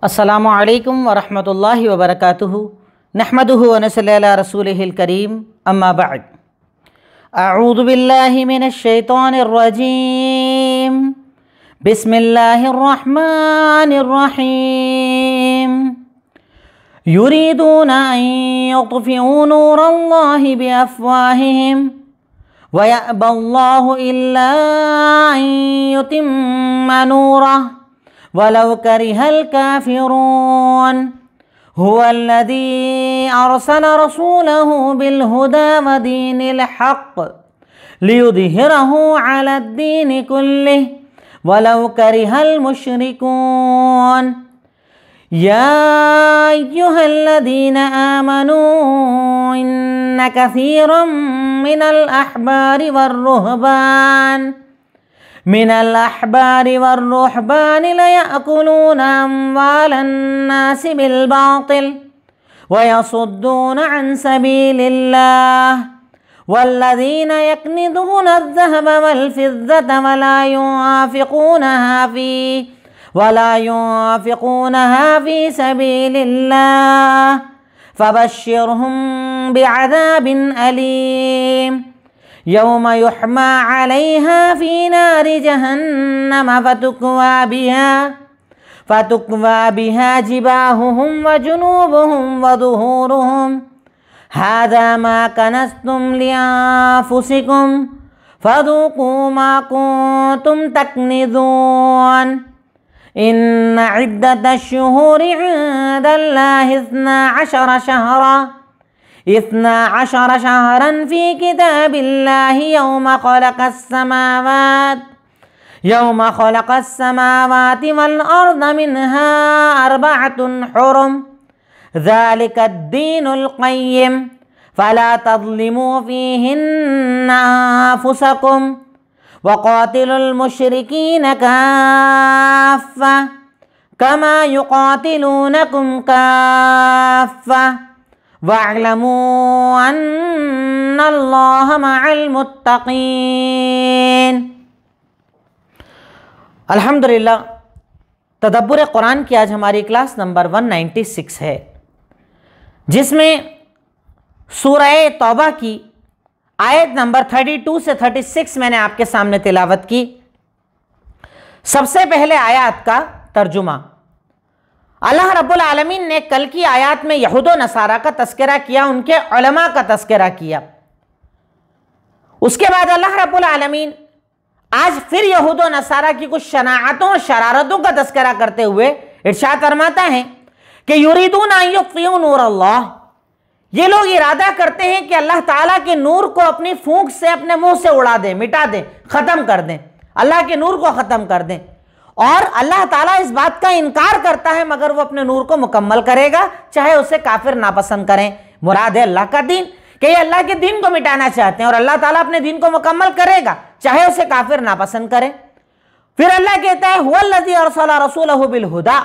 السلام عليكم ورحمة الله وبركاته نحمده ونصلي على رسوله الكريم أما بعد أعوذ بالله من الشيطان الرجيم بسم الله الرحمن الرحيم يريدون أن يطفئوا نور الله بأفواههم ويأبى الله إلا أن يتم نوره ولو كره الكافرون هو الذي أرسل رسوله بالهدى ودين الحق ليظهره على الدين كله ولو كره المشركون يا أيها الذين آمنوا إن كثيرا من الأحبار والرهبان من الأحبار والرهبان ليأكلون أموال الناس بالباطل ويصدون عن سبيل الله والذين يكنزون الذهب والفضة ولا ينفقونها في ولا ينفقونها في سبيل الله فبشرهم بعذاب أليم يوم يحمى عليها في نار جهنم فتكوى بها فتكوى بها جباههم وجنوبهم وظهورهم هذا ما كنستم لأنفسكم فذوقوا ما كنتم تكنزون إن عدة الشهور عند الله اثنا عشر شهراً اثنا عشر شهرا في كتاب الله يوم خلق السماوات يوم خلق السماوات والأرض منها أربعة حرم ذلك الدين القيم فلا تظلموا فيهن أنفسكم وقاتلوا المشركين كافة كما يقاتلونكم كافة अल्हम्दुलिल्लाह तदब्बर कुरान की आज हमारी क्लास नंबर 196 है जिसमें सूरह तौबा की आयत नंबर 32 से 36 मैंने आपके सामने तिलावत की सबसे पहले आयात का तर्जुमा अल्लाह रब्बुल आलमीन ने कल की आयत में यहूद नसारा का तस्करा किया उनके उलमा का तस्करा किया उसके बाद अल्लाह रब्बुल आलमीन आज फिर यहूद नसारा की कुछ शनातों और शरारतों का तस्करा करते हुए इर्शाद फरमाता है कि यूरीदून आयुक्तियों नूर अल्लाह ये लोग इरादा करते हैं कि अल्लाह ताला के नूर को अपनी फूंक से अपने मुंह से उड़ा दें मिटा दें ख़त्म कर दें अल्लाह के नूर को ख़त्म कर दें और अल्लाह ताला इस बात का इनकार करता है मगर वो अपने नूर को मुकम्मल करेगा चाहे उसे काफिर नापसंद करें मुराद है अल्लाह का दिन कि अल्लाह के दिन को मिटाना चाहते हैं और अल्लाह ताला अपने दिन को मुकम्मल करेगा चाहे उसे काफिर नापसंद करें फिर अल्लाह कहता है अरसला रसूल बिल हुदा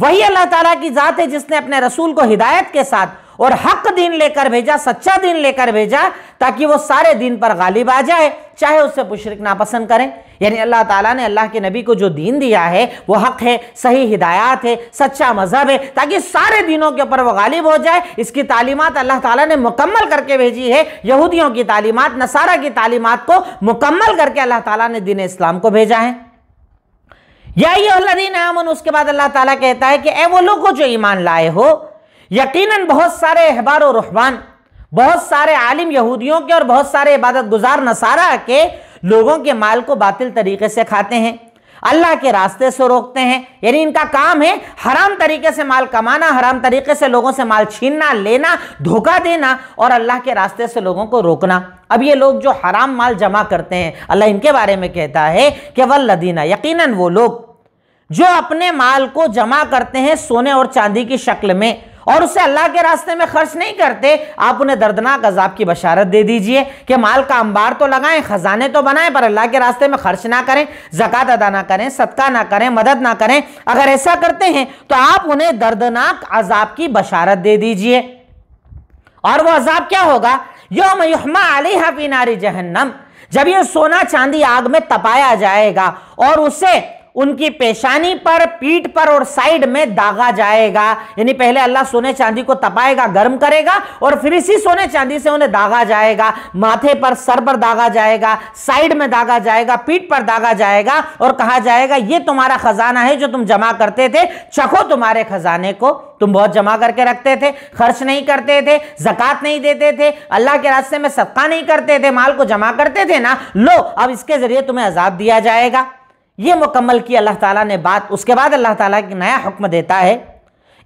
वही अल्लाह ताला की ज़ात है जिसने अपने रसूल को हिदायत के साथ और हक दिन लेकर भेजा सच्चा दिन लेकर भेजा ताकि वो सारे दिन पर गालिब आ जाए चाहे उससे मुशरक नापसंद करें यानी अल्लाह ताला ने अल्लाह के नबी को जो दीन दिया है वो हक है सही हिदायत है सच्चा मजहब है ताकि सारे दिनों के ऊपर वो गालिब हो जाए इसकी तालीमत अल्लाह ताला ने मुकम्मल करके भेजी है यहूदियों की तालीमत नसारा की तालीमत को मुकम्मल करके अल्लाह ताला ने दीन इस्लाम को भेजा है यही अल्लादीन आमन उसके बाद अल्लाह ताला कहता है कि ए वो लोगों जो ईमान लाए हो यकीनन बहुत सारे अहबार और रहबान बहुत सारे आलिम यहूदियों के और बहुत सारे इबादत गुजार नसारा के लोगों के माल को बातिल तरीके से खाते हैं अल्लाह के रास्ते से रोकते हैं यानी इनका काम है हराम तरीके से माल कमाना हराम तरीके से लोगों से माल छीनना लेना धोखा देना और अल्लाह के रास्ते से लोगों को रोकना अब ये लोग जो हराम माल जमा करते हैं अल्लाह इनके बारे में कहता है कि वल्लदीना यकीनन वो लोग जो अपने माल को जमा करते हैं सोने और चांदी की शक्ल में और उसे अल्लाह के रास्ते में खर्च नहीं करते आप उन्हें दर्दनाक अजाब की बशारत दे दीजिए कि माल का अंबार तो लगाएं खजाने तो बनाएं पर अल्लाह के रास्ते में खर्च ना करें जक़ात अदा ना करें सदका ना करें मदद ना करें अगर ऐसा करते हैं तो आप उन्हें दर्दनाक अजाब की बशारत दे दीजिए और वह अजाब क्या होगा योम युहमा अली हफी नारी जहन्नम जब ये सोना चांदी आग में तपाया जाएगा और उसे उनकी पेशानी पर पीठ पर और साइड में दागा जाएगा यानी पहले अल्लाह सोने चांदी को तपाएगा गर्म करेगा और फिर इसी सोने चांदी से उन्हें दागा जाएगा माथे पर सर पर दागा जाएगा साइड में दागा जाएगा पीठ पर दागा जाएगा और कहा जाएगा ये तुम्हारा खजाना है जो तुम जमा करते थे चखो तुम्हारे खजाने को तुम बहुत जमा करके रखते थे खर्च नहीं करते थे जक़ात नहीं देते थे अल्लाह के रास्ते में सबका नहीं करते थे माल को जमा करते थे ना लो अब इसके जरिए तुम्हें आज़ाद दिया जाएगा ये मुकम्मल की अल्लाह ताला ने बात उसके बाद अल्लाह ताला की नया हुक्म देता है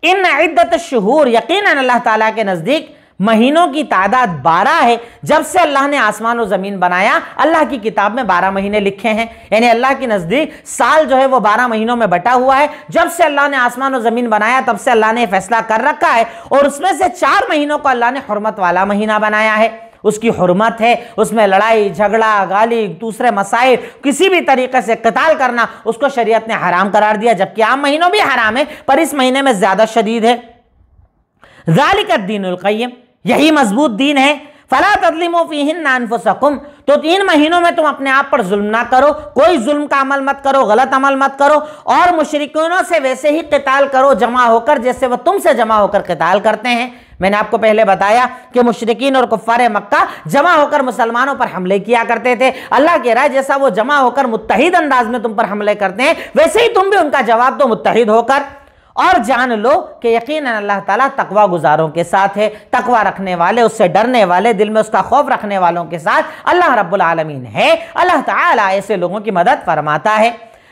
इन इद्दत शहूर यकीन अल्लाह ताला के नज़दीक महीनों की तादाद बारह है जब से अल्लाह ने आसमान और ज़मीन बनाया अल्लाह की किताब में बारह महीने लिखे हैं यानी अल्लाह के नज़दीक साल जो है वो बारह महीनों में बटा हुआ है जब से अल्लाह ने आसमान और ज़मीन बनाया तब से अल्लाह ने फैसला कर रखा है और उसमें से चार महीनों को अल्लाह ने हरमत वाला महीना बनाया है उसकी हरमत है उसमें लड़ाई झगड़ा गाली दूसरे मसाइल किसी भी तरीके से कताल करना उसको शरीयत ने हराम करार दिया जबकि आम महीनों भी हराम है पर इस महीने में ज़्यादा शदीद है गालिकत दीन यही मजबूत दीन है फला तदलिमो फ़ीहिन नानफुसकुम तो तीन महीनों में तुम अपने आप पर जुल्म ना करो कोई जुल्म का अमल मत करो गलत अमल मत करो और मुशरकिनों से वैसे ही कताल करो जमा होकर जैसे वह तुमसे जमा होकर कताल करते हैं मैंने आपको पहले बताया कि मुशरकिन और कुफ़ार मक्का जमा होकर मुसलमानों पर हमले किया करते थे अल्लाह कह रहा है जैसा वो जमा होकर मुतहद अंदाज में तुम पर हमले करते हैं वैसे ही तुम भी उनका जवाब दो मुतहद होकर और जान लो कि यकीन अल्लाह ताला तकवा गुजारों के साथ है तकवा रखने वाले उससे डरने वाले दिल में उसका खौफ रखने वालों के साथ अल्लाह रब्बुल आलमीन है अल्लाह ताला ऐसे लोगों की मदद फरमाता है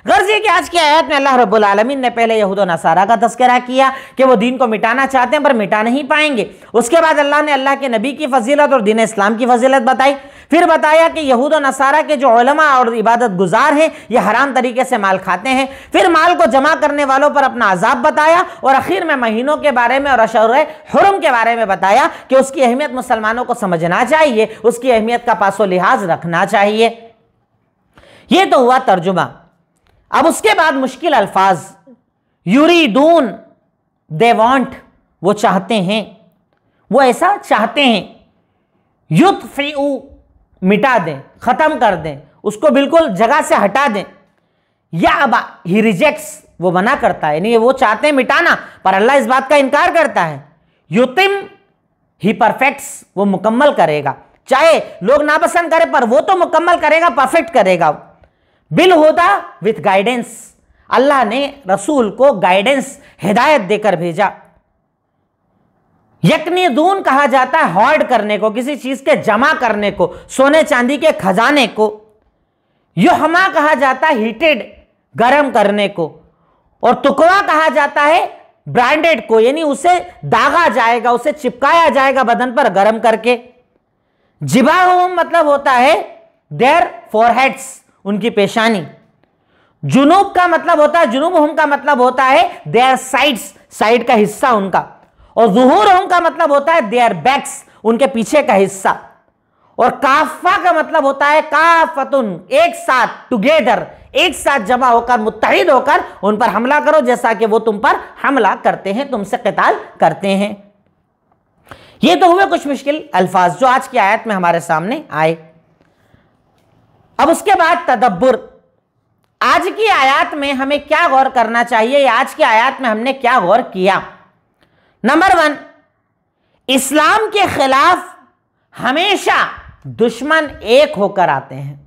गर्ज ये कि आज की आयत में अल्लाह रब्बुल आलमीन ने पहले यहूद नसारा का तस्करा किया कि वो दीन को मिटाना चाहते हैं पर मिटा नहीं पाएंगे उसके बाद अल्लाह ने अल्लाह के नबी की फजीलत और दीन इस्लाम की फजीलत बताई फिर बताया कि यहूद नसारा के जो ओलमा और इबादत गुजार हैं ये हराम तरीके से माल खाते हैं फिर माल को जमा करने वालों पर अपना अजाब बताया और आखिर में महीनों के बारे में और अशर हरम के बारे में बताया कि उसकी अहमियत मुसलमानों को समझना चाहिए उसकी अहमियत का पासो लिहाज रखना चाहिए ये तो हुआ तर्जुमा अब उसके बाद मुश्किल अल्फाज डून दे वॉन्ट वो चाहते हैं वो ऐसा चाहते हैं युत फी मिटा दें ख़त्म कर दें उसको बिल्कुल जगह से हटा दें या अब ही रिजेक्ट्स वो मना करता है यानी वो चाहते हैं मिटाना पर अल्लाह इस बात का इनकार करता है युतिम ही परफेक्ट्स वो मुकम्मल करेगा चाहे लोग नापसंद करें पर वो तो मुकम्मल करेगा परफेक्ट करेगा बिल होदा विथ गाइडेंस अल्लाह ने रसूल को गाइडेंस हिदायत देकर भेजा यकनी दून कहा जाता है हॉर्ड करने को किसी चीज के जमा करने को सोने चांदी के खजाने को युहमा कहा जाता है हीटेड गर्म करने को और तुकवा कहा जाता है ब्रांडेड को यानी उसे दागा जाएगा उसे चिपकाया जाएगा बदन पर गर्म करके जिबाह मतलब होता है देयर हेड्स उनकी पेशानी जुनूब का मतलब होता है जुनूब हम का मतलब होता है देयर साइड्स साइड का हिस्सा उनका और जहूर हम का मतलब होता है देयर बैक्स उनके पीछे का हिस्सा और काफा का मतलब होता है काफतुन एक साथ टुगेदर एक साथ जमा होकर मुतहिद होकर उन पर हमला करो जैसा कि वो तुम पर हमला करते हैं तुमसे कताल करते हैं ये तो हुए कुछ मुश्किल अल्फाज जो आज की आयत में हमारे सामने आए अब उसके बाद तदब्बर आज की आयात में हमें क्या गौर करना चाहिए आज की आयात में हमने क्या गौर किया नंबर वन इस्लाम के खिलाफ हमेशा दुश्मन एक होकर आते हैं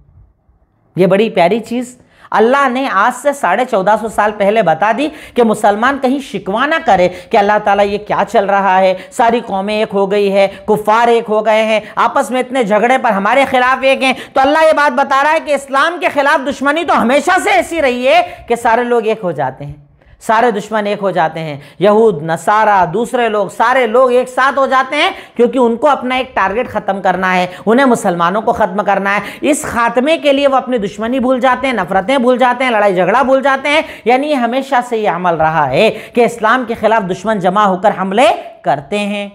यह बड़ी प्यारी चीज़ अल्लाह ने आज से साढ़े चौदह सौ साल पहले बता दी कि मुसलमान कहीं शिकवा ना करे कि अल्लाह ताला ये क्या चल रहा है सारी कौमें एक हो गई है कुफार एक हो गए हैं आपस में इतने झगड़े पर हमारे खिलाफ एक हैं तो अल्लाह ये बात बता रहा है कि इस्लाम के खिलाफ दुश्मनी तो हमेशा से ऐसी रही है कि सारे लोग एक हो जाते हैं सारे दुश्मन एक हो जाते हैं यहूद नसारा दूसरे लोग सारे लोग एक साथ हो जाते हैं क्योंकि उनको अपना एक टारगेट ख़त्म करना है उन्हें मुसलमानों को ख़त्म करना है इस खात्मे के लिए वो अपनी दुश्मनी भूल जाते हैं नफरतें भूल जाते हैं लड़ाई झगड़ा भूल जाते हैं यानी हमेशा से ये अमल रहा है कि इस्लाम के खिलाफ दुश्मन जमा होकर हमले करते हैं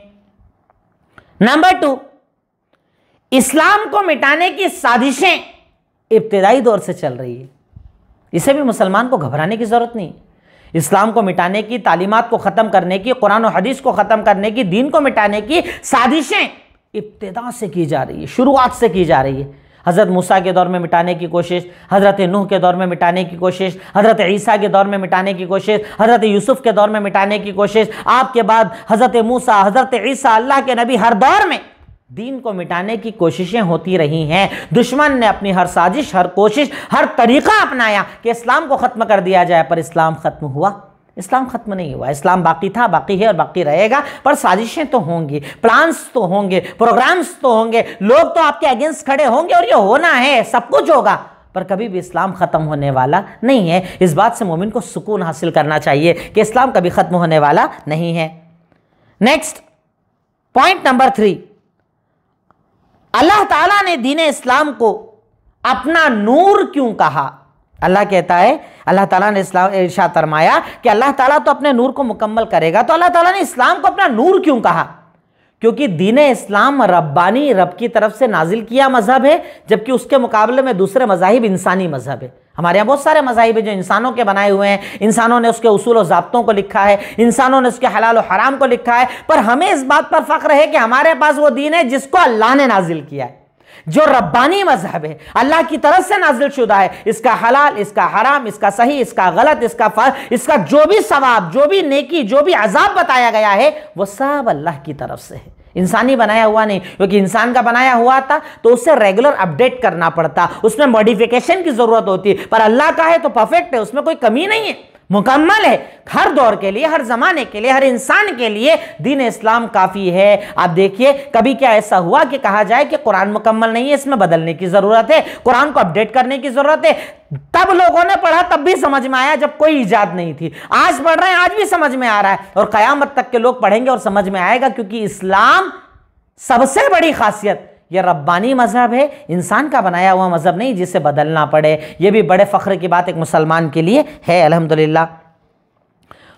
नंबर टू इस्लाम को मिटाने की साजिशें इब्तदाई दौर से चल रही है इसे भी मुसलमान को घबराने की जरूरत नहीं इस्लाम को मिटाने की तालीमत को ख़त्म करने की कुरान हदीस को ख़त्म करने की दीन को मिटाने की साजिशें इब्तदा से की जा रही है शुरुआत से की जा रही है हज़रत मूसा के दौर में मिटाने की कोशिश हज़रत नूह के दौर में मिटाने की कोशिश हज़रत ईसा के दौर में मिटाने की कोशिश हज़रत यूसुफ़ के दौर में मिटाने की कोशिश आपके बाद हज़रत मूसा हज़रत ईसा अल्लाह के नबी हर दौर में दीन को मिटाने की कोशिशें होती रही हैं दुश्मन ने अपनी हर साजिश हर कोशिश हर तरीका अपनाया कि इस्लाम को ख़त्म कर दिया जाए पर इस्लाम ख़त्म हुआ इस्लाम ख़त्म नहीं हुआ इस्लाम बाकी था बाकी है और बाकी रहेगा पर साजिशें तो होंगी प्लान्स तो होंगे प्रोग्राम्स तो होंगे लोग तो आपके अगेंस्ट खड़े होंगे और ये होना है सब कुछ होगा पर कभी भी इस्लाम ख़त्म होने वाला नहीं है इस बात से मोमिन को सुकून हासिल करना चाहिए कि इस्लाम कभी ख़त्म होने वाला नहीं है next point number three Allah ताला ने दीन इस्लाम को अपना नूर क्यों कहा अल्लाह कहता है अल्लाह ताला ने इस्लाम इर्शा फरमाया कि अल्लाह ताला तो अपने नूर को मुकम्मल करेगा तो अल्लाह ताला ने इस्लाम को अपना नूर क्यों कहा क्योंकि दीन इस्लाम रब्बानी रब की तरफ से नाजिल किया मज़हब है जबकि उसके मुकाबले में दूसरे मजाहिब इंसानी मज़हब है हमारे यहाँ बहुत सारे मजाहब हैं जो इंसानों के बनाए हुए हैं इंसानों ने उसके उसूल और ज़बतों को लिखा है इंसानों ने उसके हलाल और हराम को लिखा है पर हमें इस बात पर फ़ख्र है कि हमारे पास वो दीन है जिसको अल्लाह ने नाजिल किया है जो रब्बानी मजहब है अल्लाह की तरफ से नाजिल शुदा है इसका हलाल इसका हराम इसका सही इसका गलत इसका फर इसका जो भी सवाब जो भी नेकी जो भी अजाब बताया गया है वह सब अल्लाह की तरफ से है इंसानी बनाया हुआ नहीं क्योंकि इंसान का बनाया हुआ था तो उससे रेगुलर अपडेट करना पड़ता उसमें मॉडिफिकेशन की ज़रूरत होती है पर अल्लाह का है तो परफेक्ट है उसमें कोई कमी नहीं है मुकम्मल है हर दौर के लिए हर ज़माने के लिए हर इंसान के लिए दीन इस्लाम काफ़ी है आप देखिए कभी क्या ऐसा हुआ कि कहा जाए कि कुरान मुकम्मल नहीं है इसमें बदलने की ज़रूरत है कुरान को अपडेट करने की ज़रूरत है तब लोगों ने पढ़ा तब भी समझ में आया जब कोई ईजाद नहीं थी आज पढ़ रहे हैं आज भी समझ में आ रहा है और क़यामत तक के लोग पढ़ेंगे और समझ में आएगा क्योंकि इस्लाम सबसे बड़ी खासियत यह रब्बानी मज़हब है इंसान का बनाया हुआ मज़हब नहीं जिसे बदलना पड़े यह भी बड़े फ़ख्र की बात एक मुसलमान के लिए है अल्हम्दुलिल्लाह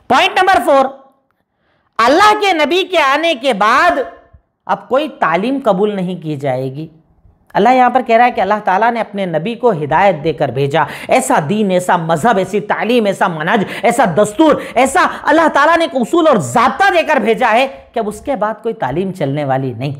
पॉइंट नंबर फोर अल्लाह के नबी के आने के बाद अब कोई तालीम कबूल नहीं की जाएगी अल्लाह यहाँ पर कह रहा है कि अल्लाह ताला ने अपने नबी को हिदायत देकर भेजा ऐसा दीन ऐसा मज़हब ऐसी तालीम ऐसा मनाज ऐसा दस्तूर ऐसा अल्लाह ताला ने एक उसूल और जबता देकर भेजा है कि अब उसके बाद कोई तालीम चलने वाली नहीं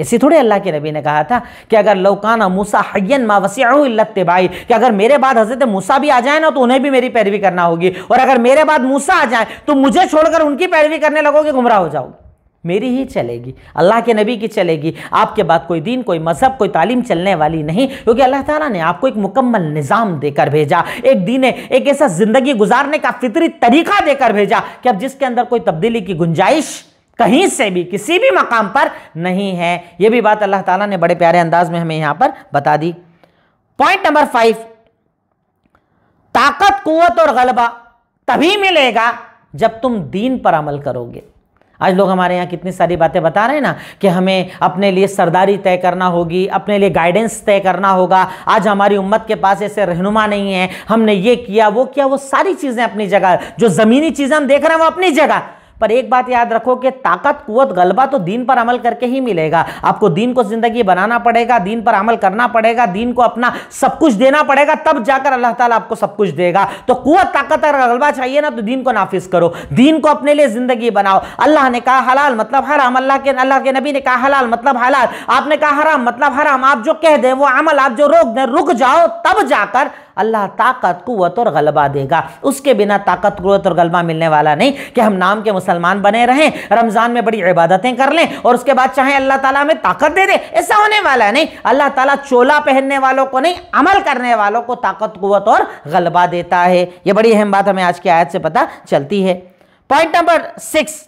ऐसे थोड़े अल्लाह के नबी ने कहा था कि अगर लौकाना मूसा हयन मा भाई कि अगर मेरे बाद हजरत मूसा भी आ जाए ना तो उन्हें भी मेरी पैरवी करना होगी और अगर मेरे बाद मूसा आ जाए तो मुझे छोड़कर उनकी पैरवी करने लगोगे गुमराह हो जाओगे मेरी ही चलेगी अल्लाह के नबी की चलेगी आपके बाद कोई दीन कोई मज़हब कोई तालीम चलने वाली नहीं क्योंकि अल्लाह ताला ने आपको एक मुकम्मल निज़ाम देकर भेजा एक दीन एक ऐसा ज़िंदगी गुजारने का फितरी तरीका देकर भेजा कि अब जिसके अंदर कोई तब्दीली की गुंजाइश कहीं से भी किसी भी मकाम पर नहीं है यह भी बात अल्लाह ताला ने बड़े प्यारे अंदाज में हमें यहां पर बता दी पॉइंट नंबर फाइव ताकत कुत और गलबा तभी मिलेगा जब तुम दीन पर अमल करोगे आज लोग हमारे यहाँ कितनी सारी बातें बता रहे हैं ना कि हमें अपने लिए सरदारी तय करना होगी अपने लिए गाइडेंस तय करना होगा आज हमारी उम्मत के पास ऐसे रहनुमा नहीं है हमने ये किया वो किया वो सारी चीज़ें अपनी जगह जो ज़मीनी चीज़ें हम देख रहे हैं वो अपनी जगह पर एक बात याद रखो कि ताकत कुत गलबा तो दीन पर अमल करके ही मिलेगा आपको दीन को जिंदगी बनाना पड़ेगा दीन पर अमल करना पड़ेगा दीन को अपना सब कुछ देना पड़ेगा तब जाकर अल्लाह ताला आपको सब कुछ देगा तो कुत ताकत अगर गलबा चाहिए ना तो दीन को नाफिज करो दीन को अपने लिए जिंदगी बनाओ अल्लाह ने कहा हलाल मतलब हराम अल्लाह के अल्लाह के नबी ने कहा हलाल मतलब हलाल आपने कहा हराम मतलब हराम आप जो कह दें वो अमल आप जो रोक दें रुक जाओ तब जाकर अल्लाह ताकत कुत और गलबा देगा उसके बिना ताकत कुत और गलबा मिलने वाला नहीं कि हम नाम के मुसलमान बने रहें रमज़ान में बड़ी इबादतें कर लें और उसके बाद चाहे अल्लाह ताला हमें ताकत दे दे ऐसा होने वाला नहीं अल्लाह ताला चोला पहनने वालों को नहीं अमल करने वालों को ताकत कुत और गलबा देता है यह बड़ी अहम बात हमें आज की आयत से पता चलती है पॉइंट नंबर सिक्स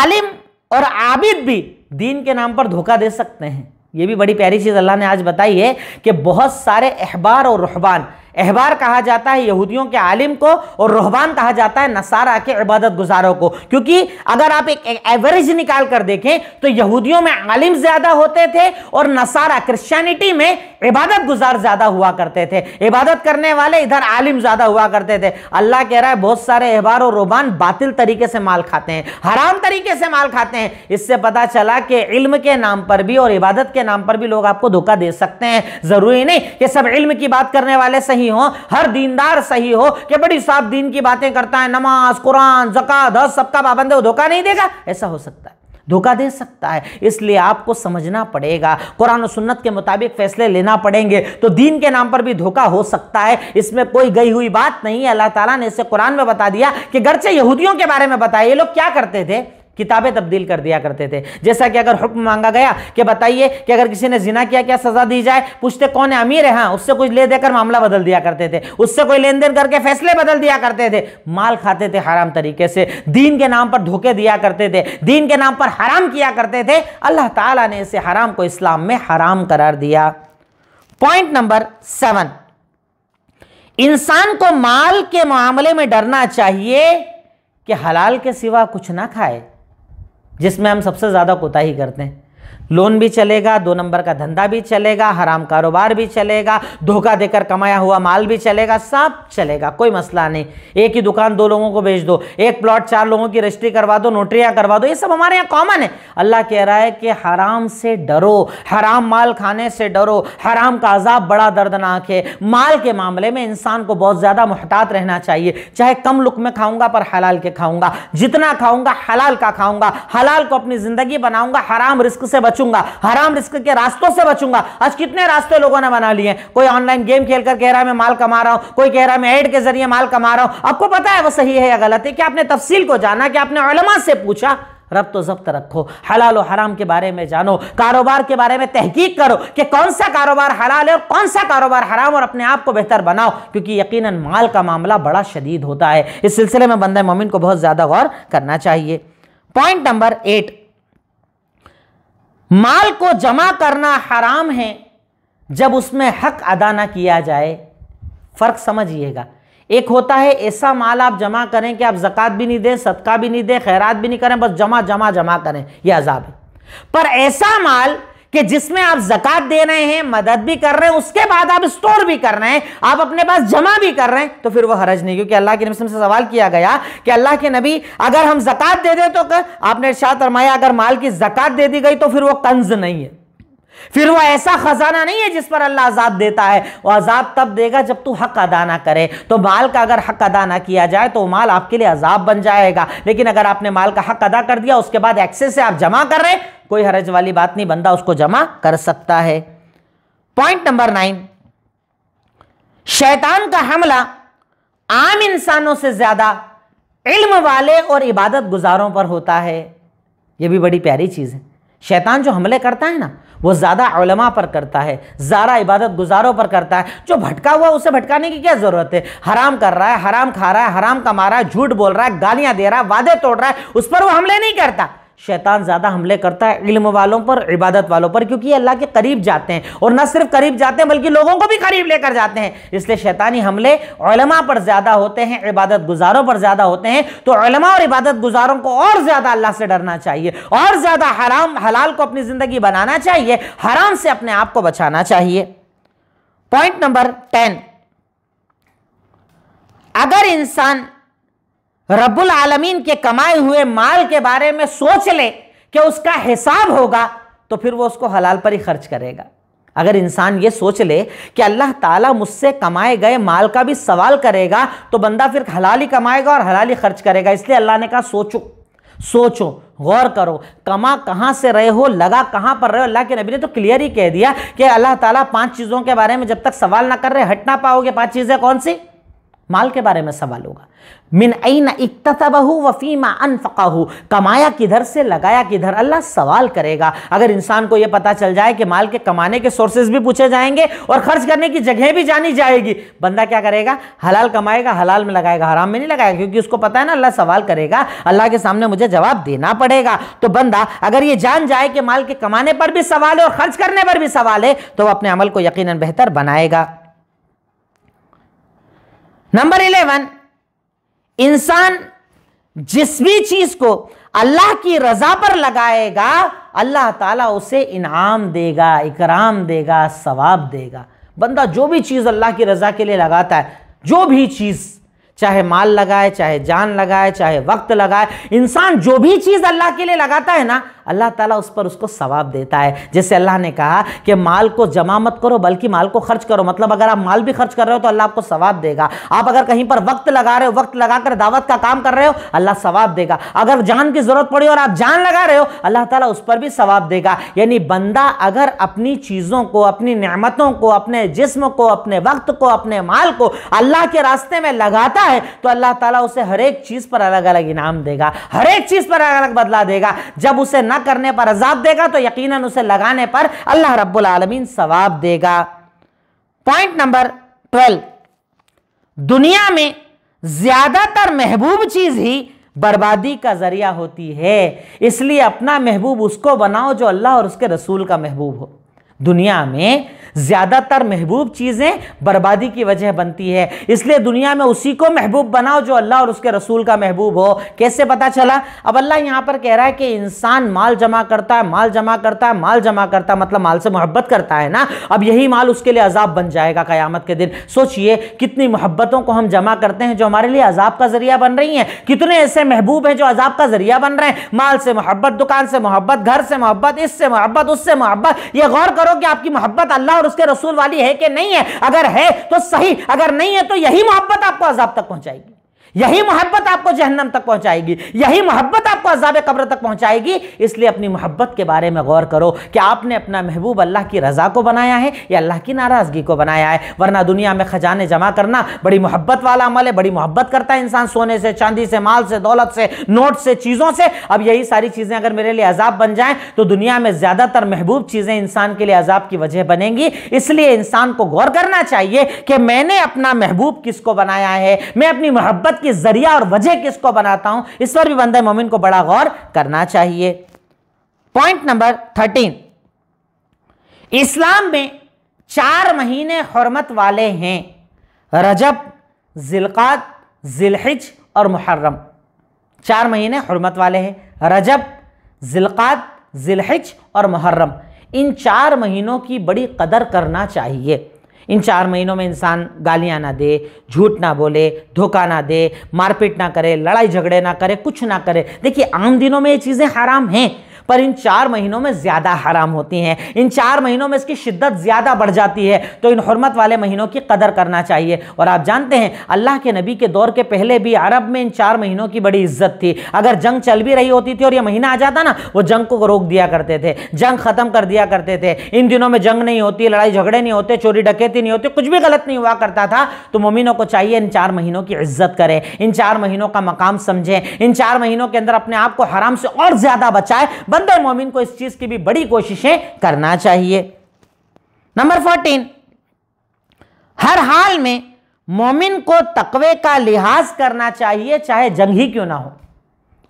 आलिम और आबिद भी दीन के नाम पर धोखा दे सकते हैं ये भी बड़ी प्यारी चीज़ अल्लाह ने आज बताई है कि बहुत सारे अहबार और रहबान अहबार कहा जाता है यहूदियों के आलिम को और रोहबान कहा जाता है नसारा के इबादत गुजारों को क्योंकि अगर आप एक एवरेज निकाल कर देखें तो यहूदियों में आलिम ज्यादा होते थे और नसारा क्रिश्चियनिटी में इबादत गुजार ज्यादा हुआ करते थे इबादत करने वाले इधर आलिम ज्यादा हुआ करते थे अल्लाह कह रहा है बहुत सारे अहबार और रोहबान बातिल तरीके से माल खाते हैं हराम तरीके से माल खाते हैं इससे पता चला कि इल्म के नाम पर भी और इबादत के नाम पर भी लोग आपको धोखा दे सकते हैं जरूरी नहीं कि सब इल्म की बात करने वाले सही सही हो हर दीनदार सही हो कि बड़ी साफ दीन की बातें करता है नमाज कुरान जकत हज सबका पाबंद है वो धोखा नहीं देगा ऐसा हो सकता है धोखा दे सकता है इसलिए आपको समझना पड़ेगा कुरान और सुन्नत के मुताबिक फैसले लेना पड़ेंगे तो दीन के नाम पर भी धोखा हो सकता है इसमें कोई गई हुई बात नहीं है अल्लाह ताला ने इसे कुरान में बता दिया कि गरचे यहूदियों के बारे में बताया ये लोग क्या करते थे किताबें तब्दील कर दिया करते थे जैसा कि अगर हुक्म मांगा गया कि बताइए कि अगर किसी ने जिना किया क्या सजा दी जाए पूछते कौन है अमीर है हाँ उससे कुछ ले देकर मामला बदल दिया करते थे उससे कोई लेन देन करके फैसले बदल दिया करते थे माल खाते थे हराम तरीके से दीन के नाम पर धोखे दिया करते थे दीन के नाम पर हराम किया करते थे अल्लाह ताला ने इसे हराम को इस्लाम में हराम करार दिया पॉइंट नंबर सेवन इंसान को माल के मामले में डरना चाहिए कि हलाल के सिवा कुछ ना खाए जिसमें हम सबसे ज़्यादा कोताही करते हैं लोन भी चलेगा दो नंबर का धंधा भी चलेगा हराम कारोबार भी चलेगा धोखा देकर कमाया हुआ माल भी चलेगा सब चलेगा कोई मसला नहीं एक ही दुकान दो लोगों को भेज दो एक प्लॉट चार लोगों की रजिस्ट्री करवा दो नोटरियाँ करवा दो ये सब हमारे यहाँ कॉमन है अल्लाह कह रहा है कि हराम से डरो हराम माल खाने से डरो हराम का अजाब बड़ा दर्दनाक है माल के मामले में इंसान को बहुत ज़्यादा मोहतात रहना चाहिए चाहे कम लुक में खाऊंगा पर हलाल के खाऊंगा जितना खाऊंगा हलाल का खाऊंगा हलाल को अपनी ज़िंदगी बनाऊंगा हराम रिस्क से बचूंगा बचूंगा हराम रिस्क के रास्तों से बचूंगा आज कितने रास्ते लोगों ने बना लिए कोई ऑनलाइन गेम खेल कर कह रहा है मैं माल कमा रहा हूं कोई कह रहा है मैं एड के जरिए माल कमा रहा हूं आपको पता है वो सही है या गलत है कि आपने तफसील को जाना कि आपने अलमा से पूछा रब तो जब्त रखो हलाल और हराम के बारे में जानो कारोबार के बारे में तहकीक करो कि कौन सा कारोबार हलाल है और कौन सा कारोबार हराम और अपने आप को बेहतर बनाओ क्योंकि यकीनन माल का मामला बड़ा शदीद होता है इस सिलसिले में बंदे मोमिन को बहुत ज़्यादा गौर करना चाहिए पॉइंट नंबर एट माल को जमा करना हराम है जब उसमें हक अदा ना किया जाए फ़र्क समझिएगा एक होता है ऐसा माल आप जमा करें कि आप जक़ात भी नहीं दें सदका भी नहीं दें खैरात भी नहीं करें बस जमा जमा जमा करें यह अजाब है पर ऐसा माल कि जिसमें आप जक़त दे रहे हैं मदद भी कर रहे हैं उसके बाद आप स्टोर भी कर रहे हैं आप अपने पास जमा भी कर रहे हैं तो फिर वो हरज नहीं क्योंकि अल्लाह के नबी से सवाल किया गया कि अल्लाह के नबी अगर हम जक़ात दे दें तो आपने शाह तरमाया अगर माल की जकत दे दी गई तो फिर वो कंज नहीं है फिर वो ऐसा खजाना नहीं है जिस पर अल्लाह आजाद देता है वो आजाद तब देगा जब तू हक अदा ना करे तो माल का अगर हक अदा ना किया जाए तो माल आपके लिए अजाब बन जाएगा लेकिन अगर आपने माल का हक अदा कर दिया उसके बाद एक्सेस से आप जमा कर रहे कोई हरज वाली बात नहीं बंदा उसको जमा कर सकता है पॉइंट नंबर नाइन शैतान का हमला आम इंसानों से ज़्यादा इल्म वाले और इबादत गुजारों पर होता है यह भी बड़ी प्यारी चीज़ है शैतान जो हमले करता है ना वो ज़्यादा पर करता है ज़्यादा इबादत गुजारों पर करता है जो भटका हुआ उसे भटकाने की क्या ज़रूरत है हराम कर रहा है हराम खा रहा है हराम कमा रहा है झूठ बोल रहा है गालियाँ दे रहा है वादे तोड़ रहा है उस पर वो हमले नहीं करता शैतान ज़्यादा हमले करता है इल्म वालों पर इबादत वालों पर क्योंकि ये अल्लाह के करीब जाते हैं और न सिर्फ करीब जाते हैं बल्कि लोगों को भी करीब लेकर जाते हैं इसलिए शैतानी हमले ओलमा पर ज़्यादा होते हैं इबादत गुजारों पर ज़्यादा होते हैं तो ओलमा और इबादत गुजारों को और ज़्यादा अल्लाह से डरना चाहिए और ज़्यादा हराम हलाल को अपनी ज़िंदगी बनाना चाहिए हराम से अपने आप को बचाना चाहिए पॉइंट नंबर टेन अगर इंसान रबुल आलमीन के कमाए हुए माल के बारे में सोच ले कि उसका हिसाब होगा तो फिर वो उसको हलाल पर ही खर्च करेगा अगर इंसान ये सोच ले कि अल्लाह ताला मुझसे कमाए गए माल का भी सवाल करेगा तो बंदा फिर हलाल ही कमाएगा और हलाल ही खर्च करेगा इसलिए अल्लाह ने कहा सोचो सोचो गौर करो कमा कहाँ से रहे हो लगा कहाँ पर रहे हो अल्लाह के नबी ने तो क्लियर ही कह दिया कि अल्लाह ताला पांच चीज़ों के बारे में जब तक सवाल ना कर रहे हट ना पाओगे पांच चीज़ें कौन सी माल के बारे में सवाल होगा मिन ऐन इकतबहू वफ़ीमा अनफकाहू कमाया किधर से लगाया किधर अल्लाह सवाल करेगा अगर इंसान को यह पता चल जाए कि माल के कमाने के सोर्सेज भी पूछे जाएंगे और खर्च करने की जगह भी जानी जाएगी बंदा क्या करेगा हलाल कमाएगा हलाल में लगाएगा हराम में नहीं लगाएगा क्योंकि उसको पता है ना अल्लाह सवाल करेगा अल्लाह के सामने मुझे जवाब देना पड़ेगा तो बंदा अगर ये जान जाए कि माल के कमाने पर भी सवाल है और खर्च करने पर भी सवाल है तो वह अपने अमल को यकीन बेहतर बनाएगा नंबर इलेवन इंसान जिस भी चीज को अल्लाह की रजा पर लगाएगा अल्लाह ताला उसे इनाम देगा इकराम देगा सवाब देगा बंदा जो भी चीज़ अल्लाह की रजा के लिए लगाता है जो भी चीज़ चाहे माल लगाए चाहे जान लगाए चाहे वक्त लगाए इंसान जो भी चीज़ अल्लाह के लिए लगाता है ना अल्लाह ताला उस पर उसको सवाब देता है जैसे अल्लाह ने कहा कि माल को जमा मत करो बल्कि माल को खर्च करो मतलब अगर आप माल भी खर्च कर रहे हो तो अल्लाह आपको सवाब देगा आप अगर कहीं पर वक्त लगा रहे हो वक्त लगाकर दावत का काम कर रहे हो अल्लाह सवाब देगा अगर जान की ज़रूरत पड़ी और आप जान लगा रहे हो अल्लाह ताला उस पर भी सवाब देगा यानी बंदा अगर अपनी चीज़ों को अपनी नमतों को अपने जिस्म को अपने वक्त को अपने माल को अल्लाह के रास्ते में लगाता है तो अल्लाह ताला उसे हर एक चीज़ पर अलग अलग इनाम देगा हर एक चीज़ पर अलग अलग बदला देगा जब उसे न ना करने पर अजाब देगा तो यकीनन उसे लगाने पर अल्लाह रब्बुल आलमीन सवाब देगा पॉइंट नंबर ट्वेल्व दुनिया में ज़्यादातर महबूब चीज़ ही बर्बादी का ज़रिया होती है इसलिए अपना महबूब उसको बनाओ जो अल्लाह और उसके रसूल का महबूब हो दुनिया में ज़्यादातर महबूब चीज़ें बर्बादी की वजह बनती है इसलिए दुनिया में उसी को महबूब बनाओ जो अल्लाह और उसके रसूल का महबूब हो कैसे पता चला अब अल्लाह यहां पर कह रहा है कि इंसान माल जमा करता है माल जमा करता है माल जमा करता है मतलब माल से मोहब्बत करता है ना अब यही माल उसके लिए अजाब बन जाएगा क़यामत के दिन सोचिए कितनी मोहब्बतों को हम जमा करते हैं जो हमारे लिए अजाब का ज़रिया बन रही हैं कितने ऐसे महबूब हैं जो अजाब का ज़रिया बन रहे हैं माल से मोहब्बत दुकान से मोहब्बत घर से मोहब्बत इससे मोहब्बत उससे मोहब्बत यह गौर करो कि आपकी मोहब्बत अल्लाह और उसके रसूल वाली है कि नहीं है अगर है तो सही अगर नहीं है तो यही मोहब्बत आपको अजाब तक पहुंचाएगी यही मोहब्बत आपको जहन्नम तक पहुंचाएगी यही मोहब्बत आपको अजाब कब्र तक पहुंचाएगी इसलिए अपनी मोहब्बत के बारे में गौर करो कि आपने अपना महबूब अल्लाह की रज़ा को बनाया है या अल्लाह की नाराज़गी को बनाया है वरना दुनिया में खजाने जमा करना बड़ी मोहब्बत वाला अमल है बड़ी मोहब्बत करता है इंसान सोने से चांदी से माल से दौलत से नोट से चीज़ों से अब यही सारी चीज़ें अगर मेरे लिए अजाब बन जाए तो दुनिया में ज़्यादातर महबूब चीज़ें इंसान के लिए अजाब की वजह बनेंगी इसलिए इंसान को गौर करना चाहिए कि मैंने अपना महबूब किसको बनाया है मैं अपनी मोहब्बत की जरिया और वजह किसको बनाता हूं इस पर भी बंदे मोमिन को बड़ा गौर करना चाहिए पॉइंट नंबर थर्टीन इस्लाम में चार महीने हरमत वाले हैं रजब जिलकात जिलहिज और मुहर्रम चार महीने हरमत वाले हैं रजब जिलकात जिलहिज और मुहर्रम इन चार महीनों की बड़ी कदर करना चाहिए इन चार महीनों में इंसान गालियाँ ना दे झूठ ना बोले धोखा ना दे मारपीट ना करे लड़ाई झगड़े ना करे कुछ ना करे देखिए आम दिनों में ये चीज़ें हराम हैं पर इन चार महीनों में ज़्यादा हराम होती हैं इन चार महीनों में इसकी शिद्दत ज़्यादा बढ़ जाती है तो इन हरमत वाले महीनों की कदर करना चाहिए और आप जानते हैं अल्लाह के नबी के दौर के पहले भी अरब में इन चार महीनों की बड़ी इज्जत थी अगर जंग चल भी रही होती थी और यह महीना आ जाता ना वो जंग को रोक दिया करते थे जंग ख़त्म कर दिया करते थे इन दिनों में जंग नहीं होती लड़ाई झगड़े नहीं होते चोरी डकैती नहीं होती कुछ भी गलत नहीं हुआ करता था तो मोमिनों को चाहिए इन चार महीनों की इज्जत करें इन चार महीनों का मकाम समझें इन चार महीनों के अंदर अपने आप को हराम से और ज़्यादा बचाए बंदर मोमिन को इस चीज की भी बड़ी कोशिशें करना चाहिए नंबर फोर्टीन हर हाल में मोमिन को तकवे का लिहाज करना चाहिए चाहे जंग ही क्यों ना हो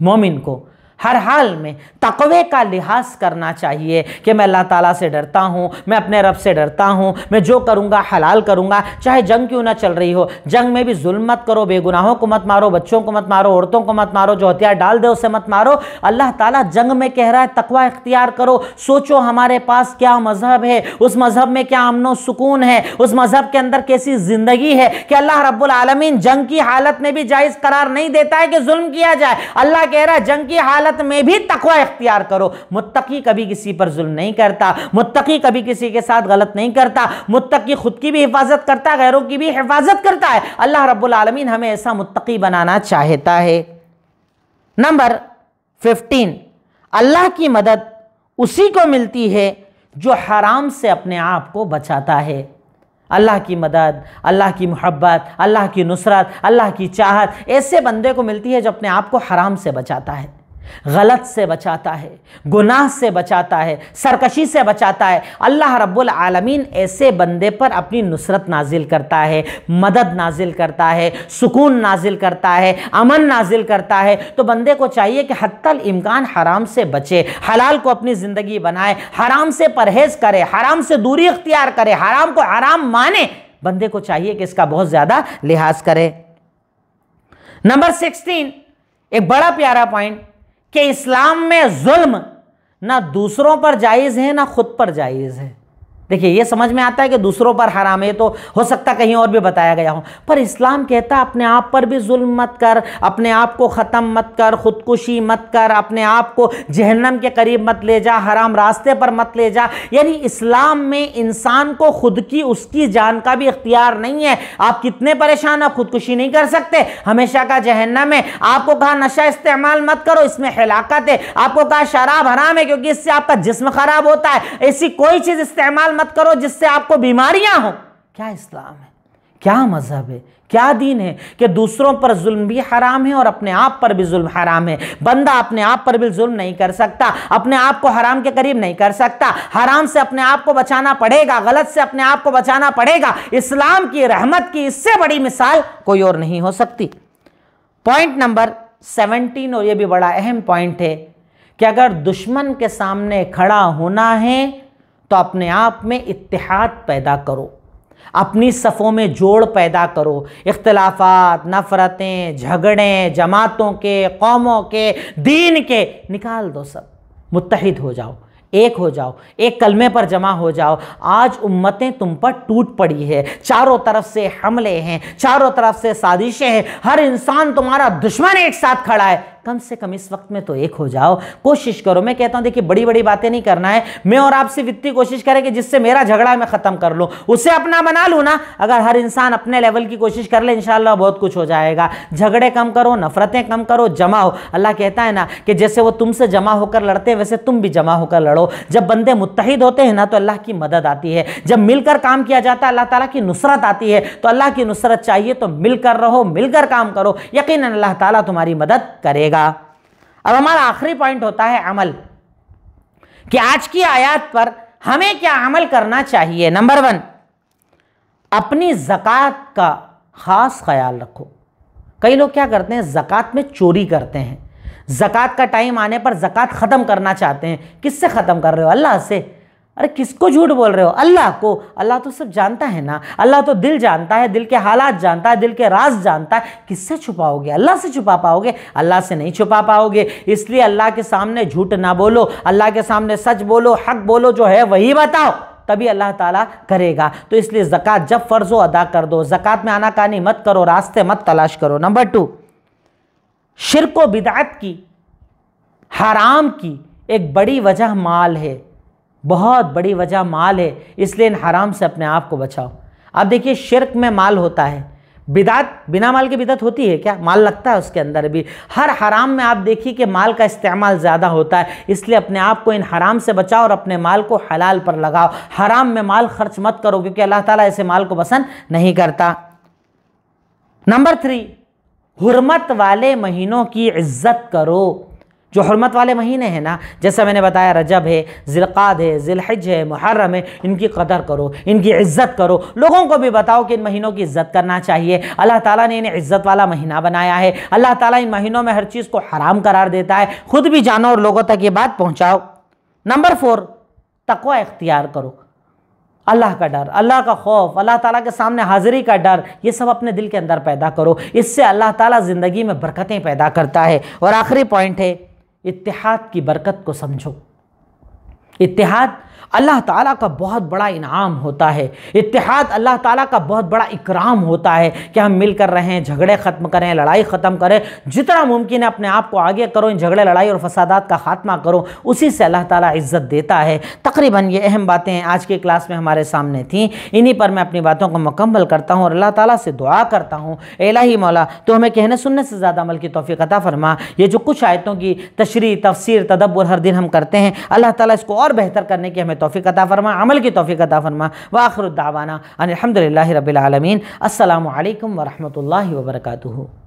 मोमिन को हर हाल में तकवे का लिहाज करना चाहिए कि मैं अल्लाह ताला से डरता हूँ मैं अपने रब से डरता हूँ मैं जो करूँगा हलाल करूँगा चाहे जंग क्यों ना चल रही हो जंग में भी जुल्म मत करो बेगुनाहों को मत मारो बच्चों को मत मारो औरतों को मत मारो जो हथियार डाल दे उसे मत मारो अल्लाह ताला जंग में कह रहा है तकवा इख्तियार करो सोचो हमारे पास क्या मज़हब है उस मज़हब में क्या अमन सुकून है उस मज़हब के अंदर कैसी ज़िंदगी है कि अल्लाह रब्बुल आलमीन जंग की हालत में भी जायज़ करार नहीं देता है कि जुल्म किया जाए अल्लाह कह रहा है जंग की हालत हालत में भी तकवा इख्तियार करो मुत्तकी कभी किसी पर जुल्म नहीं करता मुत्तकी कभी किसी के साथ गलत नहीं करता मुत्तकी खुद की भी हिफाजत करता गैरों की भी हिफाजत करता है अल्लाह रब्बुल आलमीन हमें ऐसा मुत्तकी बनाना चाहता है नंबर फिफ्टीन अल्लाह की मदद उसी को मिलती है जो हराम से अपने आप को बचाता है अल्लाह की मदद अल्लाह की मोहब्बत अल्लाह की नुसरत अल्लाह की चाहत ऐसे बंदे को मिलती है जो अपने आप को हराम से बचाता है गलत से बचाता है गुनाह से बचाता है सरकशी से बचाता है अल्लाह रब्बुल आलमीन ऐसे बंदे पर अपनी नुसरत नाजिल करता है मदद नाजिल करता है सुकून नाजिल करता है अमन नाजिल करता है तो बंदे को चाहिए कि हत्तल इम्कान हराम से बचे हलाल को अपनी ज़िंदगी बनाए हराम से परहेज़ करे हराम से दूरी इख्तियार करे हराम को हराम माने बंदे को चाहिए कि इसका बहुत ज़्यादा लिहाज करे नंबर सिक्सटीन एक बड़ा प्यारा पॉइंट कि इस्लाम में जुल्म ना दूसरों पर जायज़ है ना ख़ुद पर जायज़ है देखिए ये समझ में आता है कि दूसरों पर हराम है तो हो सकता कहीं और भी बताया गया हो पर इस्लाम कहता अपने आप पर भी जुल्म मत कर अपने आप को ख़त्म मत कर ख़ुदकुशी मत कर अपने आप को जहन्नम के करीब मत ले जा हराम रास्ते पर मत ले जा यानी इस्लाम में इंसान को खुद की उसकी जान का भी इख्तियार नहीं है आप कितने परेशान हो खुदकुशी नहीं कर सकते हमेशा का जहन्नम है आपको कहा नशा इस्तेमाल मत करो इसमें हलाकत है आपको कहा शराब हराम है क्योंकि इससे आपका जिसम ख़राब होता है ऐसी कोई चीज़ इस्तेमाल मत करो जिससे आपको बीमारियां हो क्या इस्लाम है क्या मज़हब है क्या दीन है कि दूसरों पर जुल्म भी हराम है और अपने आप पर भी जुल्म हराम है बंदा अपने आप पर भी जुल्म नहीं कर सकता अपने आप को हराम के करीब नहीं कर सकता हराम से अपने आप को बचाना पड़ेगा गलत से अपने आप को बचाना पड़ेगा इस्लाम की रहमत की इससे बड़ी मिसाल कोई और नहीं हो सकती पॉइंट नंबर सेवनटीन और यह भी बड़ा अहम पॉइंट है कि अगर दुश्मन के सामने खड़ा होना है तो अपने आप में इतिहाद पैदा करो अपनी सफ़ों में जोड़ पैदा करो इख्तलाफात नफ़रतें झगड़े जमातों के कौमों के दीन के निकाल दो सब मुतहद हो जाओ एक हो जाओ एक कलमे पर जमा हो जाओ आज उम्मतें तुम पर टूट पड़ी है चारों तरफ से हमले हैं चारों तरफ से साजिशें हैं हर इंसान तुम्हारा दुश्मन एक साथ खड़ा है कम से कम इस वक्त में तो एक हो जाओ कोशिश करो मैं कहता हूं देखिए बड़ी बड़ी बातें नहीं करना है मैं और आप सिर्फ इतनी कोशिश करें कि जिससे मेरा झगड़ा मैं ख़त्म कर लूँ उसे अपना बना लूँ ना अगर हर इंसान अपने लेवल की कोशिश कर ले इंशाल्लाह बहुत कुछ हो जाएगा झगड़े कम करो नफरतें कम करो जमा हो अल्लाह कहता है ना कि जैसे वो तुमसे जमा होकर लड़ते हैं वैसे तुम भी जमा होकर लड़ो जब बंदे मुतहद होते हैं ना तो अल्लाह की मदद आती है जब मिलकर काम किया जाता है अल्लाह ताला की नुसरत आती है तो अल्लाह की नुसरत चाहिए तो मिलकर रहो मिलकर काम करो यकीन अल्लाह ताला तुम्हारी मदद करेगा जाएगा अब हमारा आखिरी पॉइंट होता है अमल कि आज की आयात पर हमें क्या अमल करना चाहिए नंबर वन अपनी ज़क़़त का ख़ास ख्याल रखो कई लोग क्या करते हैं ज़क़़त में चोरी करते हैं ज़क़़त का टाइम आने पर ज़क़़त ख़त्म करना चाहते हैं किससे ख़त्म कर रहे हो अल्लाह से अरे किसको झूठ बोल रहे हो अल्लाह को अल्लाह तो सब जानता है ना अल्लाह तो दिल जानता है दिल के हालात जानता है दिल के राज जानता है किससे छुपाओगे अल्लाह से छुपा पाओगे अल्लाह से नहीं छुपा पाओगे इसलिए अल्लाह के सामने झूठ ना बोलो अल्लाह के सामने सच बोलो हक बोलो जो है वही बताओ तभी अल्लाह ताला करेगा तो इसलिए ज़क़़त जब फ़र्ज़ हो अदा कर दो ज़क़़त में आनाकानी मत करो रास्ते मत तलाश करो नंबर टू शिरक बिदात की हराम की एक बड़ी वजह माल है बहुत बड़ी वजह माल है इसलिए इन हराम से अपने आप को बचाओ अब देखिए शिरक में माल होता है बिदात बिना माल की बिदत होती है क्या माल लगता है उसके अंदर भी हर हराम में आप देखिए कि माल का इस्तेमाल ज़्यादा होता है इसलिए अपने आप को इन हराम से बचाओ और अपने माल को हलाल पर लगाओ हराम में माल खर्च मत करो क्योंकि अल्लाह ताला ऐसे माल को पसंद नहीं करता नंबर थ्री हुरमत वाले महीनों की इज्जत करो जो हरमत वाले महीने हैं ना जैसा मैंने बताया रजब है ज़िलक़ाद है ज़िलहज है मुहर्रम है इनकी कदर करो इनकी इज़्ज़त करो लोगों को भी बताओ कि इन महीनों की इज़्ज़त करना चाहिए अल्लाह ताला ने इन्हें इज़्ज़त वाला महीना बनाया है अल्लाह ताला इन महीनों में हर चीज़ को हराम करार देता है ख़ुद भी जानो और लोगों तक ये बात पहुँचाओ नंबर फोर तकवा इख्तियार करो अल्लाह का डर अल्लाह का खौफ अल्लाह ताला के सामने हाजिरी का डर ये सब अपने दिल के अंदर पैदा करो इससे अल्लाह ताला ज़िंदगी में बरकतें पैदा करता है और आखिरी पॉइंट है इतिहाद की बरकत को समझो इतिहाद अल्लाह ताला का बहुत बड़ा इनाम होता है इतिहाद अल्लाह ताला का बहुत बड़ा इकराम होता है कि हम मिलकर रहें झगड़े ख़त्म करें लड़ाई ख़त्म करें जितना मुमकिन है अपने आप को आगे करो इन झगड़े लड़ाई और फसादात का ख़ात्मा करो उसी से अल्लाह ताला इज़्ज़त देता है तकरीबन ये अहम बातें आज के क्लास में हमारे सामने थी इन्हीं पर मैं अपनी बातों को मुकम्मल करता हूँ और अल्लाह ताली से दुआ करता हूँ एलाही मौला तो हमें कहने सुनने से ज़्यादा अमल की तोफ़ी अता फरमा ये जो कुछ आयतों की तशरी तफसर तदब्बर हर दिन हम करते हैं अल्लाह ताली इसको और बेहतर करने की हमें में तोफ़ी अता फ़रमा अमल की तोफ़ी अता फ़रमा व आखरुद्दावाना अनिलहमदिल्ला रबीआलमीन अल्लाम वरहमल वर्का